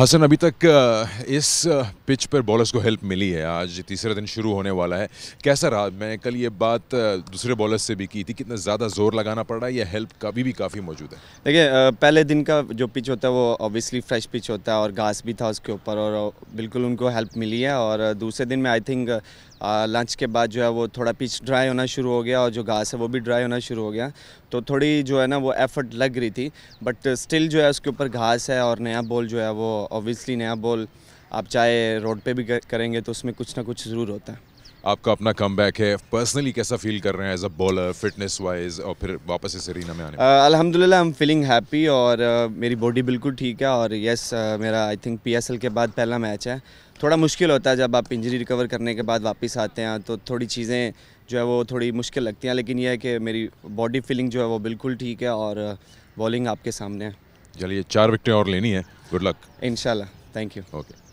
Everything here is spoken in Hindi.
हसन अभी तक इस पिच पर बॉलर्स को हेल्प मिली है आज तीसरा दिन शुरू होने वाला है कैसा रहा मैं कल ये बात दूसरे बॉलर्स से भी की थी कितना ज़्यादा जोर लगाना पड़ रहा है या हेल्प का भी, भी काफ़ी मौजूद है देखिए पहले दिन का जो पिच होता है वो ऑब्वियसली फ्रेश पिच होता है और घास भी था उसके ऊपर और बिल्कुल उनको हेल्प मिली है और दूसरे दिन में आई थिंक लंच के बाद जो है वो थोड़ा पिच ड्राई होना शुरू हो गया और जो घास है वो भी ड्राई होना शुरू हो गया तो थोड़ी जो है ना वो एफर्ट लग रही थी बट स्टिल जो है उसके ऊपर घास है और नया बॉल जो है वो ऑब्वियसली नया बॉल आप चाहे रोड पे भी करेंगे तो उसमें कुछ ना कुछ ज़रूर होता है आपका अपना कम है पर्सनली कैसा फील कर रहे हैं as a bowler fitness wise और फिर वापस इस अरीना में आने अलहमदिल्ला आई एम फीलिंग हैप्पी और uh, मेरी बॉडी बिल्कुल ठीक है और येस uh, मेरा आई थिंक पी के बाद पहला मैच है थोड़ा मुश्किल होता है जब आप इंजरी रिकवर करने के बाद वापस आते हैं तो थोड़ी चीज़ें जो है वो थोड़ी मुश्किल लगती हैं लेकिन यह है कि मेरी बॉडी फीलिंग जो है वो बिल्कुल ठीक है और बॉलिंग uh, आपके सामने है चलिए चार विकटें और लेनी है good luck in thank you okay